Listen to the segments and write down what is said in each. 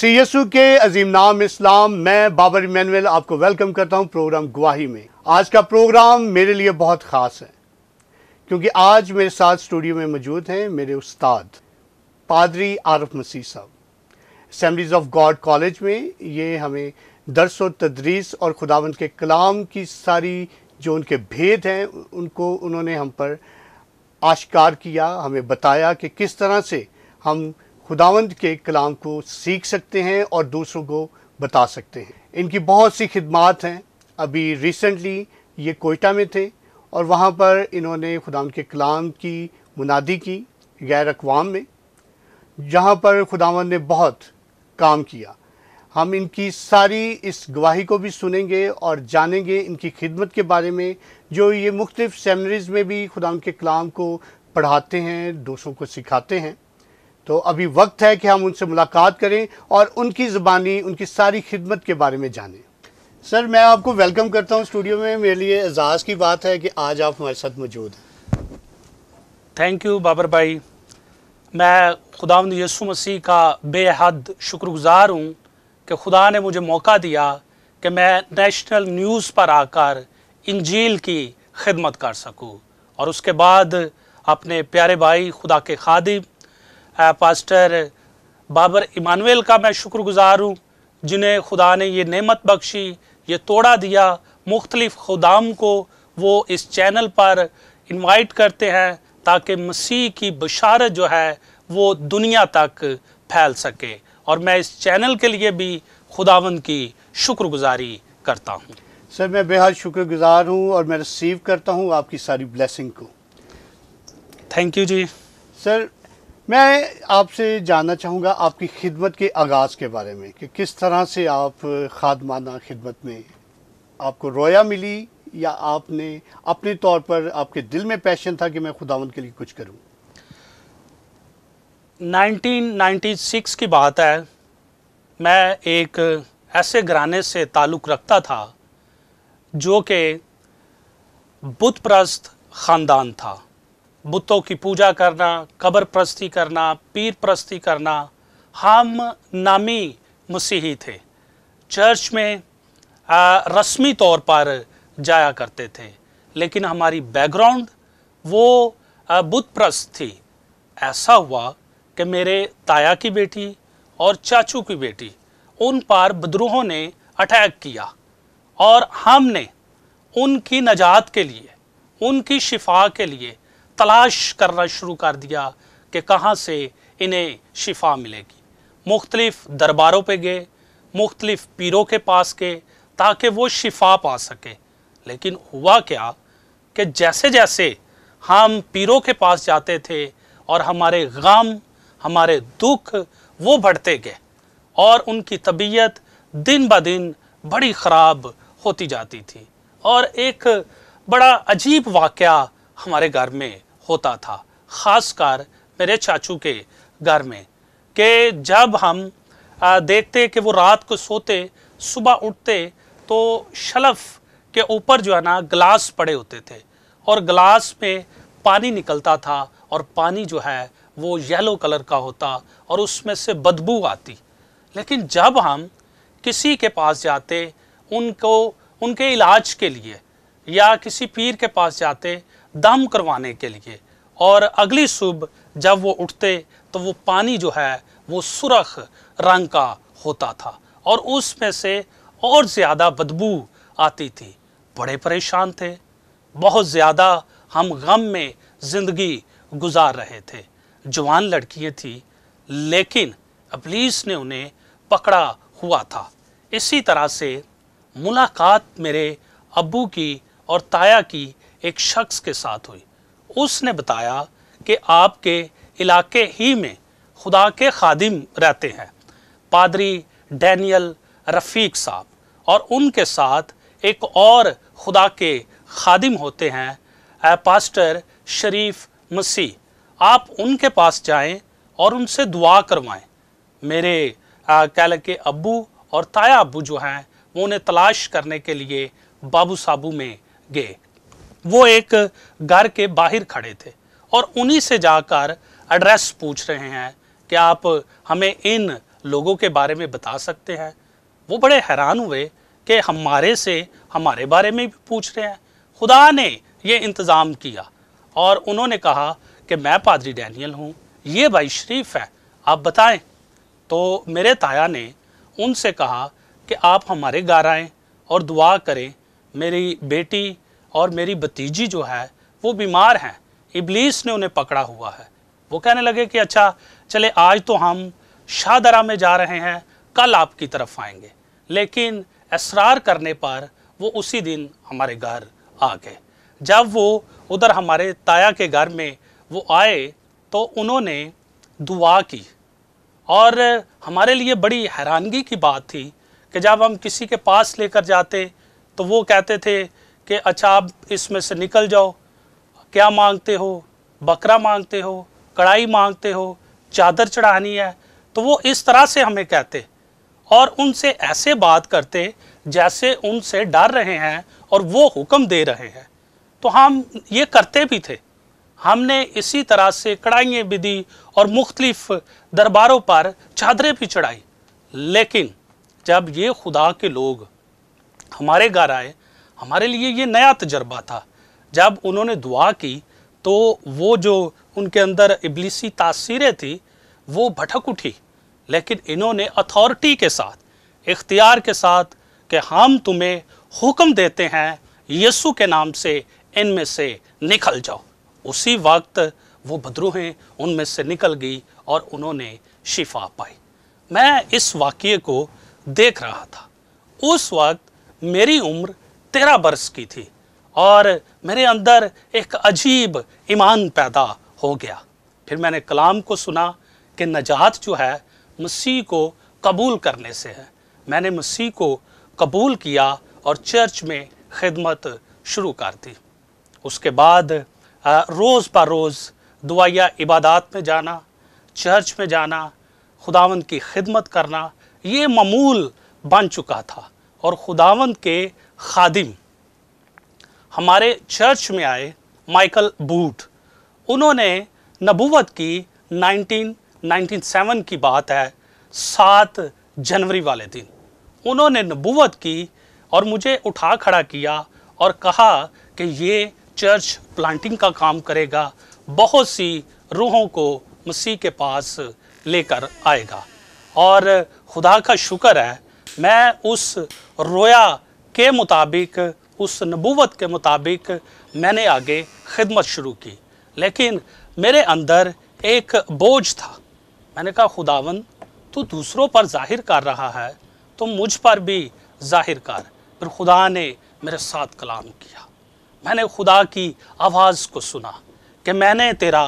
सी यसु के अजीम नाम इस्लाम मैं बाबर इमानवेल आपको वेलकम करता हूं प्रोग्राम गुवाही में आज का प्रोग्राम मेरे लिए बहुत ख़ास है क्योंकि आज मेरे साथ स्टूडियो में मौजूद हैं मेरे उस्ताद पादरी आरफ मसीह साहब असम्बलीज ऑफ गॉड कॉलेज में ये हमें दरस व तदरीस और खुदावन के कलाम की सारी जो उनके भेद हैं उनको उन्होंने हम पर आश्कार किया हमें बताया कि किस तरह से हम खुदावंद के कलाम को सीख सकते हैं और दूसरों को बता सकते हैं इनकी बहुत सी खिदमत हैं अभी रिसेंटली ये कोयटा में थे और वहाँ पर इन्होंने खुदावंद के कलाम की मुनादी की गैर अकवाम में जहाँ पर खुदावंद ने बहुत काम किया हम इनकी सारी इस गवाही को भी सुनेंगे और जानेंगे इनकी खिदमत के बारे में जो ये मुख्तफ सेमरीज़ में भी खुदा के कलाम को पढ़ाते हैं दूसरों को सिखाते हैं तो अभी वक्त है कि हम उनसे मुलाकात करें और उनकी ज़बानी उनकी सारी खिदमत के बारे में जानें सर मैं आपको वेलकम करता हूँ स्टूडियो में मेरे लिए एजाज़ की बात है कि आज आप हमारे साथ मौजूद हैं थैंक यू बाबर भाई मैं खुदा यसु मसीह का बेहद शुक्रगुजार हूँ कि खुदा ने मुझे मौका दिया कि मैं नेशनल न्यूज़ पर आकर इंजील की खिदमत कर सकूँ और उसके बाद अपने प्यारे भाई खुदा के खादिब पास्टर बाबर इमानुएल का मैं शुक्रगुजार हूँ जिन्हें खुदा ने ये नेमत बख्शी ये तोड़ा दिया मुख्तलिफ़ खुदाम को वो इस चैनल पर इनवाइट करते हैं ताकि मसीह की बशारत जो है वो दुनिया तक फैल सके और मैं इस चैनल के लिए भी खुदावन की शुक्रगुजारी करता हूँ सर मैं बेहद शुक्रगुजार हूँ और मैं रिसीव करता हूँ आपकी सारी ब्लेसिंग को थैंक यू जी सर मैं आपसे जानना चाहूँगा आपकी खिदमत के आगाज़ के बारे में कि किस तरह से आप खादमाना खिदमत में आपको रोया मिली या आपने अपने तौर पर आपके दिल में पैशन था कि मैं खुदावन के लिए कुछ करूँ 1996 की बात है मैं एक ऐसे घराने से ताल्लुक़ रखता था जो कि बुतप्रस्त ख़ानदान था बुतों की पूजा करना कब्र प्रस्ती करना पीर प्रस्ती करना हम नामी मसीही थे चर्च में आ, रस्मी तौर पर जाया करते थे लेकिन हमारी बैकग्राउंड वो बुत प्रस्त थी ऐसा हुआ कि मेरे ताया की बेटी और चाचू की बेटी उन पर बद्रोहों ने अटैक किया और हमने उनकी नजात के लिए उनकी शिफा के लिए तलाश करना शुरू कर दिया कि कहाँ से इन्हें शिफा मिलेगी मुख्तलिफ़ दरबारों पे गए मुख्तलिफ़ पीरों के पास गए ताकि वो शिफा पा सके लेकिन हुआ क्या कि जैसे जैसे हम पीरों के पास जाते थे और हमारे गम हमारे दुख वो बढ़ते गए और उनकी तबीयत दिन ब दिन बड़ी ख़राब होती जाती थी और एक बड़ा अजीब वाक़ हमारे घर में होता था ख़ासकर मेरे चाचू के घर में कि जब हम देखते कि वो रात को सोते सुबह उठते तो शलफ के ऊपर जो है ना ग्लास पड़े होते थे और ग्लास में पानी निकलता था और पानी जो है वो येलो कलर का होता और उसमें से बदबू आती लेकिन जब हम किसी के पास जाते उनको उनके इलाज के लिए या किसी पीर के पास जाते दम करवाने के लिए और अगली सुबह जब वो उठते तो वो पानी जो है वो सुरख रंग का होता था और उसमें से और ज़्यादा बदबू आती थी बड़े परेशान थे बहुत ज़्यादा हम गम में ज़िंदगी गुजार रहे थे जवान लड़कियाँ थी लेकिन पुलिस ने उन्हें पकड़ा हुआ था इसी तरह से मुलाकात मेरे अबू की और ताया की एक शख्स के साथ हुई उसने बताया कि आपके इलाके ही में खुदा के खादिम रहते हैं पादरी डैनियल रफ़ीक साहब और उनके साथ एक और खुदा के खादिम होते हैं पास्टर शरीफ मसीह आप उनके पास जाएं और उनसे दुआ करवाएं मेरे कह लें कि अबू और ताया अबू जो हैं वो उन्हें तलाश करने के लिए बाबू साबू में गए वो एक घर के बाहर खड़े थे और उन्हीं से जाकर एड्रेस पूछ रहे हैं कि आप हमें इन लोगों के बारे में बता सकते हैं वो बड़े हैरान हुए कि हमारे से हमारे बारे में भी पूछ रहे हैं खुदा ने ये इंतज़ाम किया और उन्होंने कहा कि मैं पादरी डैनियल हूँ ये भाई शरीफ है आप बताएं तो मेरे ताया ने उनसे कहा कि आप हमारे घर आएँ और दुआ करें मेरी बेटी और मेरी भतीजी जो है वो बीमार हैं इबलीस ने उन्हें पकड़ा हुआ है वो कहने लगे कि अच्छा चले आज तो हम शाहदरा में जा रहे हैं कल आपकी तरफ आएंगे लेकिन इसरार करने पर वो उसी दिन हमारे घर आ गए जब वो उधर हमारे ताया के घर में वो आए तो उन्होंने दुआ की और हमारे लिए बड़ी हैरानगी की बात थी कि जब हम किसी के पास लेकर जाते तो वो कहते थे कि अच्छा आप इसमें से निकल जाओ क्या मांगते हो बकरा मांगते हो कढ़ाई मांगते हो चादर चढ़ानी है तो वो इस तरह से हमें कहते और उनसे ऐसे बात करते जैसे उनसे डर रहे हैं और वो हुक्म दे रहे हैं तो हम ये करते भी थे हमने इसी तरह से कड़ाइयाँ भी दी और मुख्तलिफ दरबारों पर चादरें भी चढ़ाई लेकिन जब ये खुदा के लोग हमारे घर आए हमारे लिए ये नया तजर्बा था जब उन्होंने दुआ की तो वो जो उनके अंदर इबलीसी तासीरें थी वो भटक उठी लेकिन इन्होंने अथॉरिटी के साथ इख्तियार के साथ कि हम तुम्हें हुक्म देते हैं यीशु के नाम से इनमें से निकल जाओ उसी वक्त वो बदरूहें उनमें से निकल गई और उन्होंने शिफा पाई मैं इस वाक़े को देख रहा था उस वक्त मेरी उम्र तेरह बरस की थी और मेरे अंदर एक अजीब ईमान पैदा हो गया फिर मैंने कलाम को सुना कि नजात जो है मसीह को कबूल करने से है मैंने मसीह को कबूल किया और चर्च में खिदमत शुरू कर दी उसके बाद रोज़ पर रोज़ दुआया इबादत में जाना चर्च में जाना खुदावंद की खिदमत करना ये ममूल बन चुका था और खुदावंद के खादिम हमारे चर्च में आए माइकल बूट उन्होंने नबूवत की 1997 की बात है सात जनवरी वाले दिन उन्होंने नबूवत की और मुझे उठा खड़ा किया और कहा कि ये चर्च प्लांटिंग का काम करेगा बहुत सी रूहों को मसीह के पास लेकर आएगा और खुदा का शुक्र है मैं उस रोया के मुताबिक उस नबूवत के मुताबिक मैंने आगे खिदमत शुरू की लेकिन मेरे अंदर एक बोझ था मैंने कहा खुदावन तू दूसरों पर जाहिर कर रहा है तो मुझ पर भी जाहिर कर फिर खुदा ने मेरे साथ कलाम किया मैंने खुदा की आवाज़ को सुना कि मैंने तेरा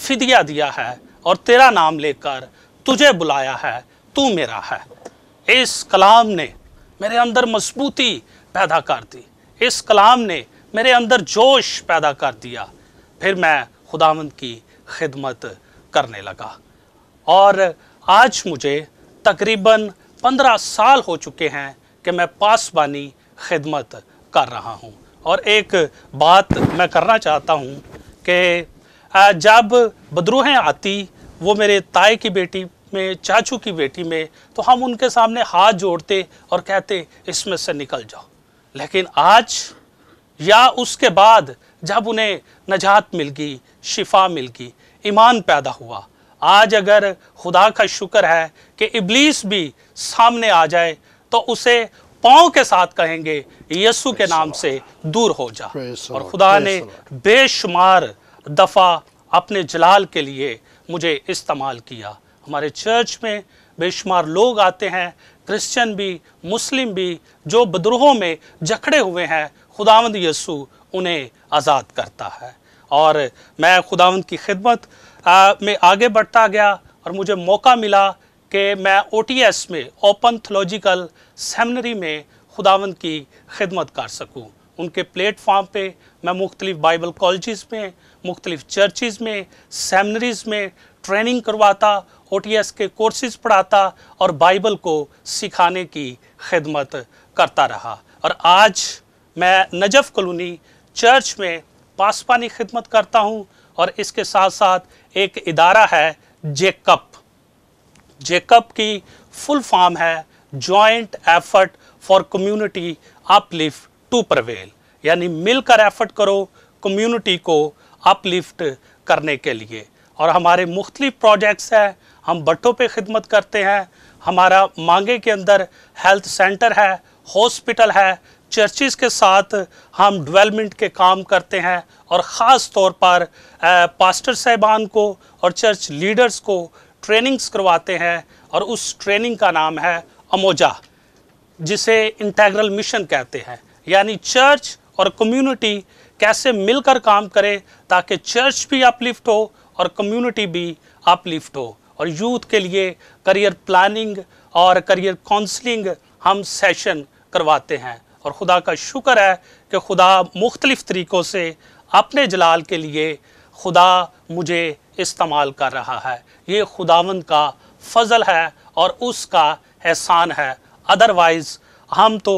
फिदिया दिया है और तेरा नाम लेकर तुझे बुलाया है तू मेरा है इस कलाम ने मेरे अंदर मजबूती पैदा कर दी इस कलाम ने मेरे अंदर जोश पैदा कर दिया फिर मैं खुदावंद की खिदमत करने लगा और आज मुझे तकरीबन पंद्रह साल हो चुके हैं कि मैं पासबानी खिदमत कर रहा हूँ और एक बात मैं करना चाहता हूँ कि जब बदरूहें आती वो मेरे ताए की बेटी में चाचू की बेटी में तो हम उनके सामने हाथ जोड़ते और कहते इसमें से निकल जाओ लेकिन आज या उसके बाद जब उन्हें नजात मिल गई शिफा मिल गई ईमान पैदा हुआ आज अगर खुदा का शुक्र है कि इबलीस भी सामने आ जाए तो उसे पाँव के साथ कहेंगे यसु के नाम से दूर हो जा और खुदा ने बेशुमार दफ़ा अपने जलाल के लिए मुझे इस्तेमाल किया हमारे चर्च में बेशुमार लोग आते हैं क्रिश्चियन भी मुस्लिम भी जो बद्रोहों में जकड़े हुए हैं खुदावंद यसु उन्हें आज़ाद करता है और मैं खुदावंद की खिदमत में आगे बढ़ता गया और मुझे मौका मिला कि मैं ओ में ओपन थोलॉजिकल सेमनरी में खुदावंद की खिदमत कर सकूँ उनके प्लेटफॉर्म पे मैं मुख्तलिफ़ बाइबल कॉलेज़ में मुख्तलिफ़ चर्चिज़ में सेमनरीज़ में ट्रेनिंग करवाता ओ के कोर्सेज पढ़ाता और बाइबल को सिखाने की खिदमत करता रहा और आज मैं नजफ़ कलोनी चर्च में पासपानी खिदमत करता हूँ और इसके साथ साथ एक इदारा है जेकप जेकप की फुल फॉर्म है joint effort for community uplift to prevail यानी मिलकर एफर्ट करो कम्युनिटी को अपलिफ्ट करने के लिए और हमारे मुख्तलिफ प्रोजेक्ट्स हैं हम भट्टों पे खिदमत करते हैं हमारा मांगे के अंदर हेल्थ सेंटर है हॉस्पिटल है चर्चिस के साथ हम डेवलपमेंट के काम करते हैं और ख़ास तौर पर पास्टर साहबान को और चर्च लीडर्स को ट्रेनिंग्स करवाते हैं और उस ट्रेनिंग का नाम है अमोजा जिसे इंटेग्रल मिशन कहते हैं यानी चर्च और कम्युनिटी कैसे मिलकर काम करें ताकि चर्च भी अपलिफ्ट हो और कम्युनिटी भी अपलिफ्ट हो और यूथ के लिए करियर प्लानिंग और करियर काउंसलिंग हम सेशन करवाते हैं और खुदा का शुक्र है कि खुदा मुख्तलिफ़ तरीक़ों से अपने जलाल के लिए खुदा मुझे इस्तेमाल कर रहा है ये खुदावंद का फ़जल है और उसका एहसान है अदरवाइज़ हम तो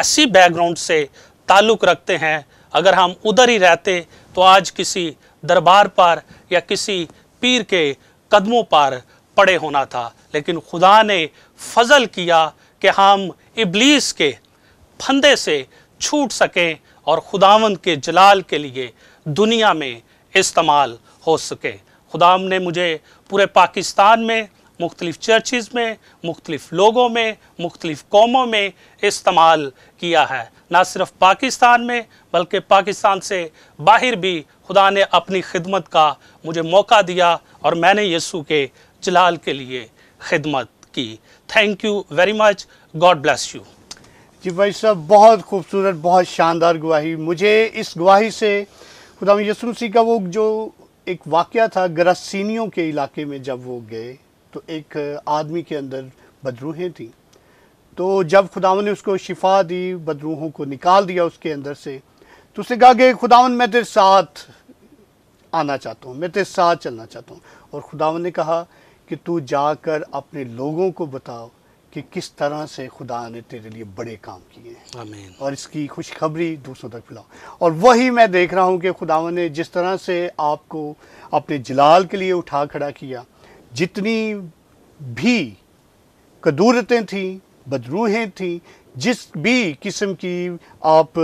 ऐसी बैकग्राउंड से ताल्लुक़ रखते हैं अगर हम उधर ही रहते तो आज किसी दरबार पर या किसी पीर के कदमों पर पड़े होना था लेकिन खुदा ने फजल किया कि हम इबलीस के फंदे से छूट सकें और खुदावंद के जलाल के लिए दुनिया में इस्तेमाल हो सके खुदा ने मुझे पूरे पाकिस्तान में मुख्तलिफ चर्चिज़ में मुख्तलिफ लोगों में मुख्तलिफ कौमों में इस्तेमाल किया है ना सिर्फ पाकिस्तान में बल्कि पाकिस्तान से बाहर भी खुदा ने अपनी खिदमत का मुझे मौका दिया और मैंने यसु के जलाल के लिए खिदमत की thank you very much God bless you जी भाई साहब बहुत खूबसूरत बहुत शानदार गवाही मुझे इस गवाही से खुदा यसु मसीह का वो जो एक वाक़ था ग्रसिनियों के इलाके में जब वो गए तो एक आदमी के अंदर बदरूहें थी तो जब खुदावन ने उसको शिफा दी बदरूहों को निकाल दिया उसके अंदर से तो उसने कहा कि खुदावन मैं तेरे साथ आना चाहता हूँ मैं तेरे साथ चलना चाहता हूँ और खुदावन ने कहा कि तू जाकर अपने लोगों को बताओ कि किस तरह से खुदा ने तेरे लिए बड़े काम किए हैं और इसकी खुशखबरी दूसरों तक फैलाओ और वही मैं देख रहा हूँ कि खुदावन ने जिस तरह से आपको अपने जलाल के लिए उठा खड़ा किया जितनी भी कदूरतें थीं बदरूहें थीं जिस भी किस्म की आप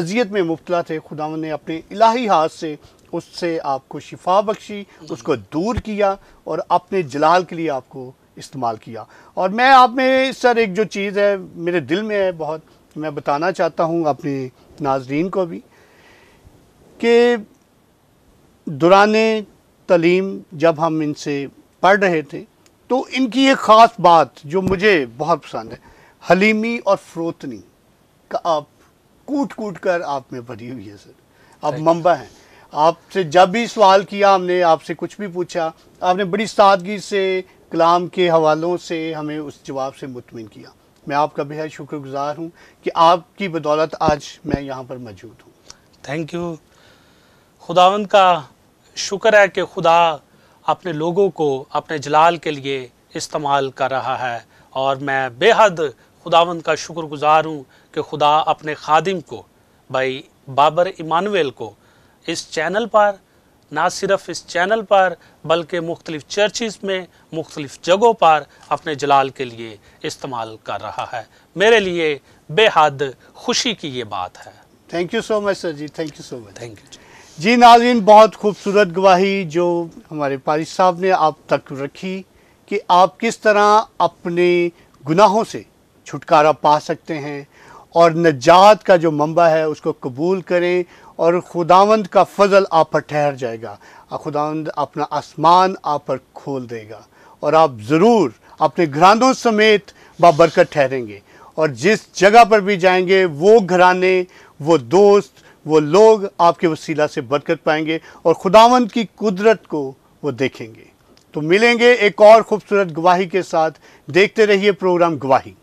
अजियत में मुबतला थे खुदा ने अपने इलाही हाथ से उससे आपको शिफा बख्शी उसको दूर किया और अपने जलाल के लिए आपको इस्तेमाल किया और मैं आप में सर एक जो चीज़ है मेरे दिल में है बहुत मैं बताना चाहता हूँ अपने नाजरीन को भी कि दुरान तलीम जब हम इनसे पढ़ रहे थे तो इनकी एक ख़ास बात जो मुझे बहुत पसंद है हलीमी और फ्रोतनी का आप कूट कूट कर आप में भरी हुई है सर आप मम्बा हैं आपसे जब भी सवाल किया हमने आपसे कुछ भी पूछा आपने बड़ी सादगी से कलाम के हवालों से हमें उस जवाब से मुतमिन किया मैं आपका बेहद शुक्रगुजार हूँ कि आपकी बदौलत आज मैं यहाँ पर मौजूद हूँ थैंक यू खुदावन का शुक्र है कि खुदा अपने लोगों को अपने जलाल के लिए इस्तेमाल कर रहा है और मैं बेहद खुदावंद का शुक्रगुजार हूँ कि खुदा अपने खादिम को भाई बाबर इमानुएल को इस चैनल पर ना सिर्फ इस चैनल पर बल्कि मुख्तलिफ़ चर्चिस में मुख्तलिफ़ जगहों पर अपने जलाल के लिए इस्तेमाल कर रहा है मेरे लिए बेहद खुशी की ये बात है thank you so much sir ji thank you so much thank you ji नाजीन बहुत खूबसूरत गवाही जो हमारे पारिस साहब ने आप तक रखी कि आप किस तरह अपने गुनाहों से छुटकारा पा सकते हैं और नजात का जो मंबा है उसको कबूल करें और खुदावंद का फजल आप पर ठहर जाएगा खुदावंद अपना आसमान आप पर खोल देगा और आप ज़रूर अपने घरानों समेत बाबरकत ठहरेंगे और जिस जगह पर भी जाएंगे वो घराने वो दोस्त वो लोग आपके वसीला से बरकत पाएंगे और खुदावंत की कुदरत को वो देखेंगे तो मिलेंगे एक और खूबसूरत गवाही के साथ देखते रहिए प्रोग्राम गवाही